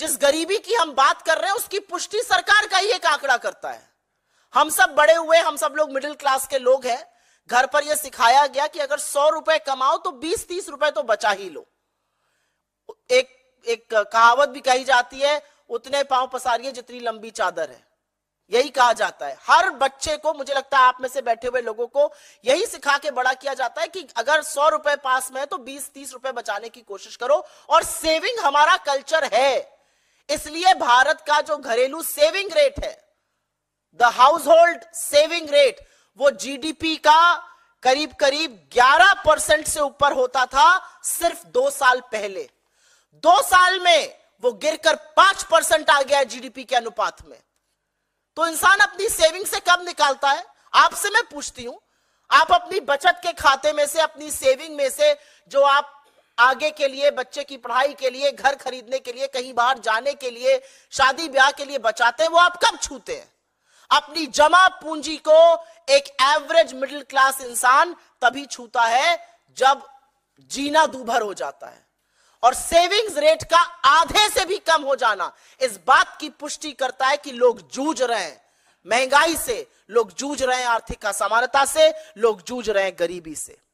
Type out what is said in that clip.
जिस गरीबी की हम बात कर रहे हैं उसकी पुष्टि सरकार का ही एक आंकड़ा करता है हम सब बड़े हुए हम सब लोग मिडिल क्लास के लोग हैं घर पर यह सिखाया गया कि अगर सौ रुपए कमाओ तो बीस तीस रुपए तो बचा ही लो एक एक कहावत भी कही जाती है उतने पांव पसारिए जितनी लंबी चादर है यही कहा जाता है हर बच्चे को मुझे लगता है आप में से बैठे हुए लोगों को यही सिखा के बड़ा किया जाता है कि अगर सौ रुपए पास में है तो बीस तीस रुपए बचाने की कोशिश करो और सेविंग हमारा कल्चर है इसलिए भारत का जो घरेलू सेविंग रेट है the household saving rate वो जीडीपी का करीब करीब 11 परसेंट से ऊपर होता था सिर्फ दो साल पहले दो साल में वो गिरकर पांच परसेंट आ गया जीडीपी के अनुपात में तो इंसान अपनी सेविंग से कब निकालता है आपसे मैं पूछती हूं आप अपनी बचत के खाते में से अपनी सेविंग में से जो आप आगे के लिए बच्चे की पढ़ाई के लिए घर खरीदने के लिए कहीं बाहर जाने के लिए शादी ब्याह के लिए बचाते हैं वो आप कब छूते हैं अपनी जमा पूंजी को एक एवरेज मिडिल क्लास इंसान तभी छूता है जब जीना दूभर हो जाता है और सेविंग्स रेट का आधे से भी कम हो जाना इस बात की पुष्टि करता है कि लोग जूझ रहे हैं महंगाई से लोग जूझ रहे हैं आर्थिक असमानता से लोग जूझ रहे हैं गरीबी से